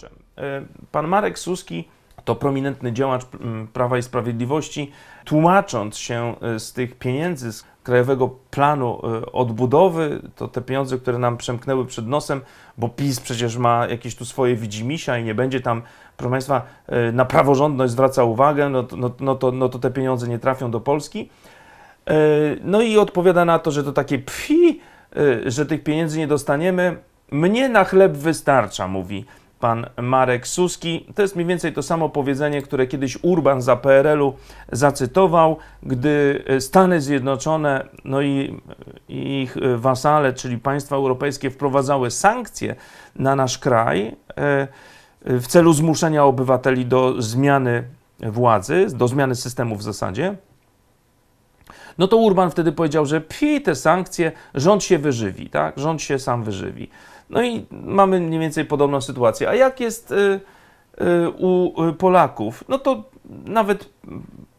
działaczem. E, pan Marek Suski to prominentny działacz Prawa i Sprawiedliwości, tłumacząc się e, z tych pieniędzy z Krajowego Planu e, Odbudowy, to te pieniądze, które nam przemknęły przed nosem, bo PiS przecież ma jakieś tu swoje widzimisia i nie będzie tam, proszę Państwa, na praworządność zwraca uwagę, no, no, no, to, no to te pieniądze nie trafią do Polski. No i odpowiada na to, że to takie pfi, że tych pieniędzy nie dostaniemy. Mnie na chleb wystarcza, mówi pan Marek Suski. To jest mniej więcej to samo powiedzenie, które kiedyś Urban za PRL-u zacytował, gdy e, Stany Zjednoczone no i, e, i ich e, wasale, czyli państwa europejskie, wprowadzały sankcje na nasz kraj w celu zmuszenia obywateli do zmiany władzy, do zmiany systemu w zasadzie. No to Urban wtedy powiedział, że pi te sankcje, rząd się wyżywi, tak? Rząd się sam wyżywi. No i mamy mniej więcej podobną sytuację. A jak jest y, y, u y, Polaków? No to nawet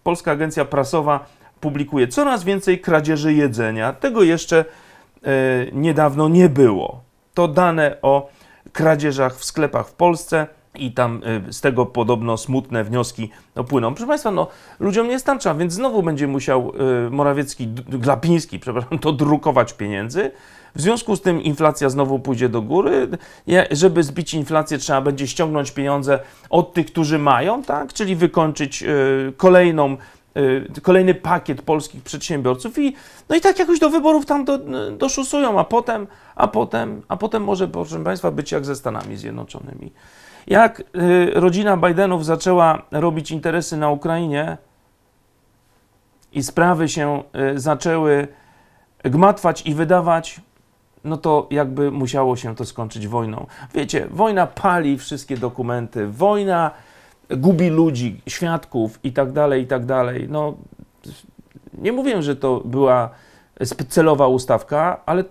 Polska Agencja Prasowa publikuje coraz więcej kradzieży jedzenia. Tego jeszcze y, niedawno nie było. To dane o kradzieżach w sklepach w Polsce – i tam y, z tego podobno smutne wnioski no, płyną. Proszę Państwa, no, ludziom nie starcza, więc znowu będzie musiał y, Morawiecki, Glapiński, przepraszam, to drukować pieniędzy. W związku z tym inflacja znowu pójdzie do góry. Żeby zbić inflację, trzeba będzie ściągnąć pieniądze od tych, którzy mają, tak? czyli wykończyć y, kolejną Y, kolejny pakiet polskich przedsiębiorców i no i tak jakoś do wyborów tam do, doszusują, a potem, a potem, a potem może, proszę Państwa, być jak ze Stanami Zjednoczonymi. Jak y, rodzina Bidenów zaczęła robić interesy na Ukrainie i sprawy się y, zaczęły gmatwać i wydawać, no to jakby musiało się to skończyć wojną. Wiecie, wojna pali wszystkie dokumenty, wojna gubi ludzi, świadków i tak dalej, i tak dalej. No, nie mówię, że to była celowa ustawka, ale,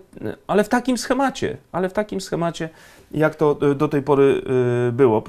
ale w takim schemacie, ale w takim schemacie, jak to y, do tej pory y, było.